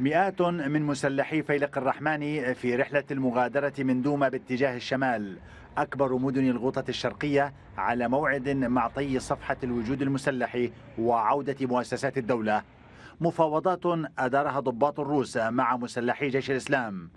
مئات من مسلحي فيلق الرحمن في رحلة المغادرة من دوما باتجاه الشمال أكبر مدن الغوطة الشرقية على موعد مع طي صفحة الوجود المسلحي وعودة مؤسسات الدولة مفاوضات أدارها ضباط الروس مع مسلحي جيش الإسلام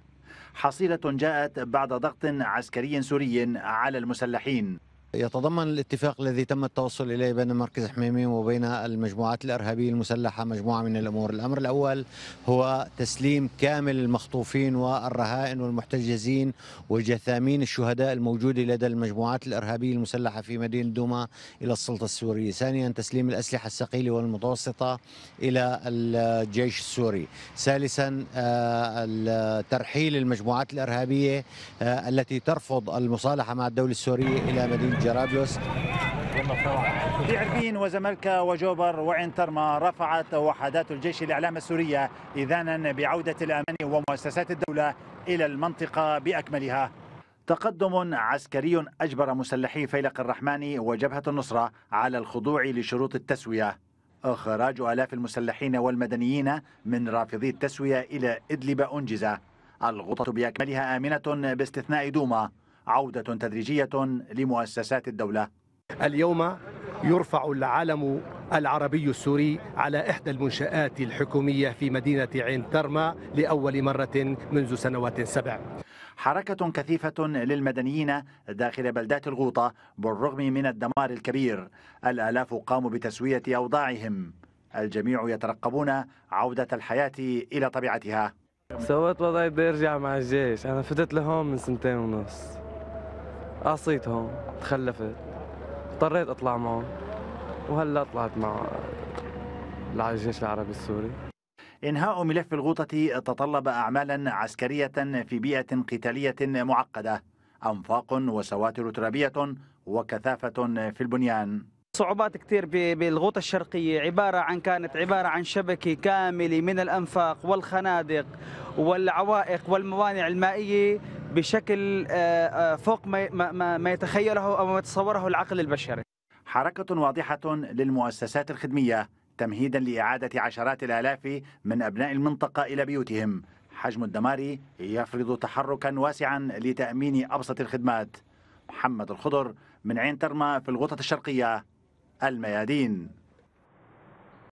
حصيلة جاءت بعد ضغط عسكري سوري على المسلحين يتضمن الاتفاق الذي تم التوصل اليه بين مركز حميمي وبين المجموعات الارهابيه المسلحه مجموعه من الامور، الامر الاول هو تسليم كامل المخطوفين والرهائن والمحتجزين وجثامين الشهداء الموجوده لدى المجموعات الارهابيه المسلحه في مدينه دوما الى السلطه السوريه، ثانيا تسليم الاسلحه الثقيله والمتوسطه الى الجيش السوري، ثالثا آه، ترحيل المجموعات الارهابيه آه، التي ترفض المصالحه مع الدوله السوريه الى مدينه جرابلس في عربين وزملكا وجوبر وعنترما رفعت وحدات الجيش الإعلام السورية إذانا بعودة الامن ومؤسسات الدولة إلى المنطقة بأكملها تقدم عسكري أجبر مسلحي فيلق الرحمن وجبهة النصرة على الخضوع لشروط التسوية إخراج آلاف المسلحين والمدنيين من رافضي التسوية إلى إدلب أنجز الغوطة بأكملها آمنة باستثناء دوما عودة تدريجية لمؤسسات الدولة اليوم يرفع العلم العربي السوري على إحدى المنشآت الحكومية في مدينة عين ترما لأول مرة منذ سنوات سبع حركة كثيفة للمدنيين داخل بلدات الغوطة بالرغم من الدمار الكبير الآلاف قاموا بتسوية أوضاعهم الجميع يترقبون عودة الحياة إلى طبيعتها سويت وضعي ارجع مع الجيش أنا فتت لهون من سنتين ونص قصيت هون تخلفت اضطريت اطلع معهم وهلا طلعت مع الجيش العربي السوري إنهاء ملف الغوطة تطلب أعمالا عسكرية في بيئة قتالية معقدة أنفاق وسواتر ترابية وكثافة في البنيان صعوبات كثير بالغوطة الشرقية عبارة عن كانت عبارة عن شبكة كاملة من الأنفاق والخنادق والعوائق والموانع المائية بشكل آه، آه، فوق ما ما يتخيله أو ما يتصوره العقل البشري حركة واضحة للمؤسسات الخدمية تمهيدا لإعادة عشرات الآلاف من أبناء المنطقة إلى بيوتهم حجم الدمار يفرض تحركا واسعا لتأمين أبسط الخدمات محمد الخضر من عين ترمى في الغوطة الشرقية الميادين